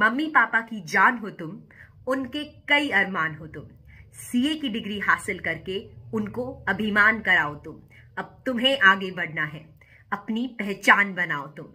Mummy papa की जान हो तुम उनके कई अरमान हो तुम सीए की डिग्री हासिल करके उनको अभिमान कराओ तुम अब तुम्हें आगे बढ़ना है अपनी पहचान बनाओ तुम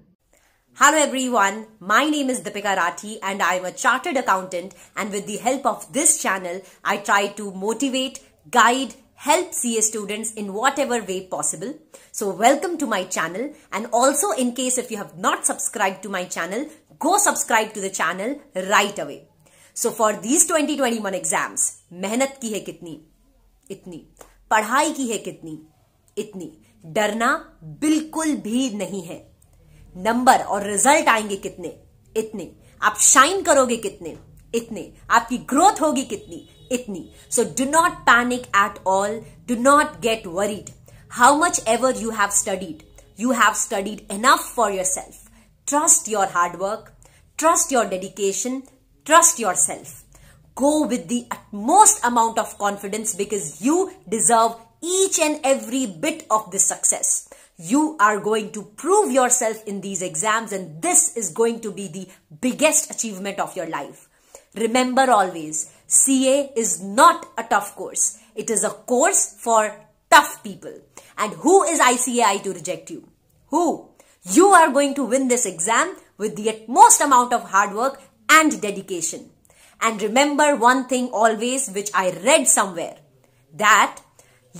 hello one my name is Deepika Rathi and I am a chartered accountant and with the help of this channel I try to motivate guide help CA students in whatever way possible. So welcome to my channel and also in case if you have not subscribed to my channel, go subscribe to the channel right away. So for these 2021 exams, मेहनत की है कितनी इतनी पढ़ाई की है कितनी इतनी डरना बिल्कुल भी नहीं है नंबर और रिजल्ट आएंगे कितने इतने आप शाइन करोगे कितने इतने आपकी ग्रोथ होगी कितनी इतनी so do not panic at all do not get worried how much ever you have studied you have studied enough for your self trust your hard work trust your dedication trust your self go with the utmost amount of confidence because you deserve each and every bit of this success. You are going to prove yourself in these exams and this is going to be the biggest achievement of your life. Remember always, CA is not a tough course. It is a course for tough people. And who is ICAI to reject you? Who? You are going to win this exam with the utmost amount of hard work and dedication. And remember one thing always, which I read somewhere that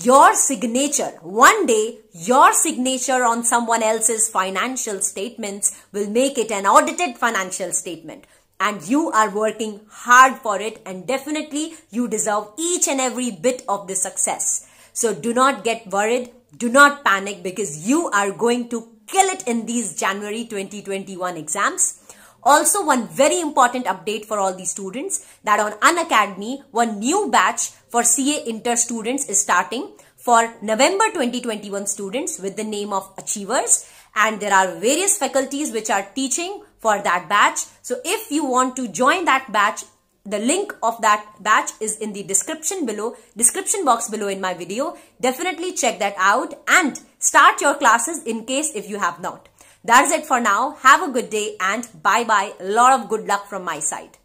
your signature, one day, your signature on someone else's financial statements will make it an audited financial statement and you are working hard for it and definitely you deserve each and every bit of the success. So do not get worried. Do not panic because you are going to kill it in these January 2021 exams. Also, one very important update for all the students that on Unacademy, one new batch for CA Inter students is starting for November 2021 students with the name of Achievers. And there are various faculties which are teaching for that batch. So if you want to join that batch, the link of that batch is in the description below, description box below in my video. Definitely check that out and start your classes in case if you have not. That's it for now. Have a good day and bye bye. A lot of good luck from my side.